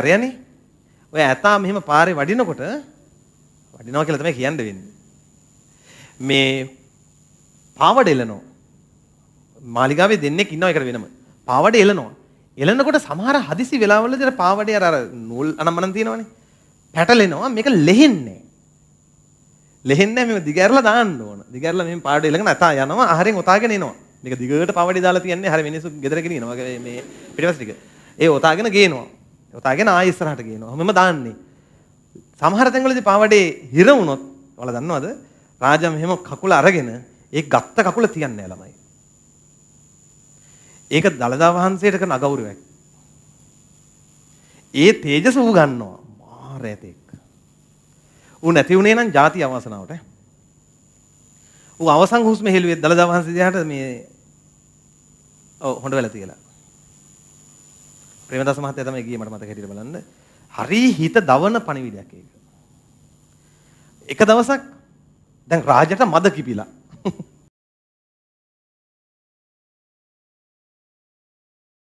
හරියනේ. ඔය ඇතා මෙහෙම පාරේ වඩිනකොට වඩිනවා කියලා තමයි කියන්න වෙන්නේ. මේ පාවඩ එලනවා. මාලිගාවේ දෙන්නෙක් ඉන්නවා ඒකට වෙනම. පාවඩ එලනවා. එලනකොට සමහර හදිසි වෙලාවලදී අර පාවඩේ අර අර නූල් අනම්මනම් තියෙනවනේ. පැටලෙනවා මේක ලෙහෙන්නේ. ලෙහෙන්නේ මේ දිගහැරලා දාන්න ඕන. දිගහැරලා මෙහෙම පාවඩේ එලගෙන අතා යනවා ආහාරයෙන් ඔතාගෙන එනවා. මේක දිගට පාවඩේ දාලා තියන්නේ හැර මිනිස්සු ගෙදර ගෙනිනවා මේ පිටිපස්ස ටික. ඒ ඔතාගෙන ගේනවා. ඔතාගෙන ආයෙ ඉස්සරහට ගේනවා. හැමම දාන්නේ. සමහර තැන්වලදී පාවඩේ හිර වුණොත් ඔයාලා දන්නවද? රාජා මෙහෙම කකුල අරගෙන ඒ ගත්ත කකුල තියන්නේ ළමයි. ඒක දලදා වහන්සේට කරන අගෞරවයක්. ඒ තේජස ඌ ගන්නවා. මාරයතෙක්. ඌ නැති වුණේ නම් ಜಾති අවසනාවට. ඌ අවසන් හුස්ම හෙළුවේ දලදා වහන්සේ දිහාට මේ ඔව් හොඬ වෙලා තියලා. ප්‍රේමදාස මහත්තයා තමයි ගියේ මට මතක හැටියට බලන්න. හරි හිත දවන පණිවිඩයක් ඒක. එක දවසක් දැන් රාජට මද කිපිලා